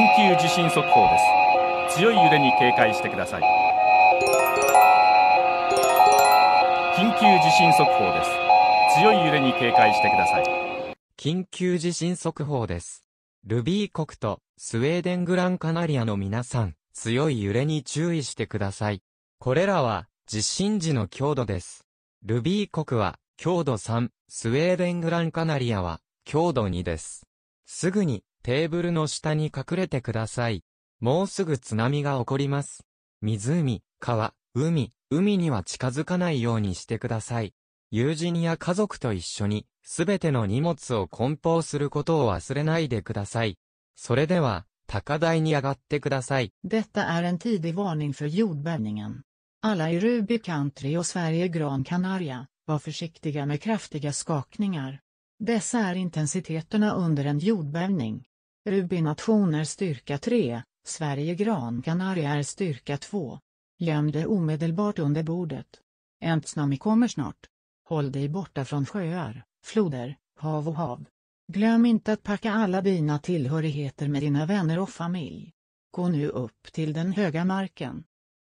緊急地震速報です強い揺れに警戒してください緊急地震速報です強い揺れに警戒してください緊急地震速報ですルビー国とスウェーデングランカナリアの皆さん強い揺れに注意してくださいこれらは地震時の強度ですルビー国は強度3スウェーデングランカナリアは強度2ですすぐにテーブルの下に隠れてください。もうすぐ津波が起こります。湖、川、海、海には近づかないようにしてください。友人や家族と一緒に、すべての荷物を梱包することを忘れないでください。それでは、高台に上がってください。Detta är en tidig varning för jordbävningen. Alla i Ruby Country och Sverige Gran Canaria, var försiktiga med kraftiga skakningar. Dessa är intensiteterna under en jordbävning. Rubinationer styrka 3, Sverige Gran Canaria är styrka 2. Göm dig omedelbart under bordet. En tsunami kommer snart. Håll dig borta från sjöar, floder, hav och hav. Glöm inte att packa alla dina tillhörigheter med dina vänner och familj. Gå nu upp till den höga marken.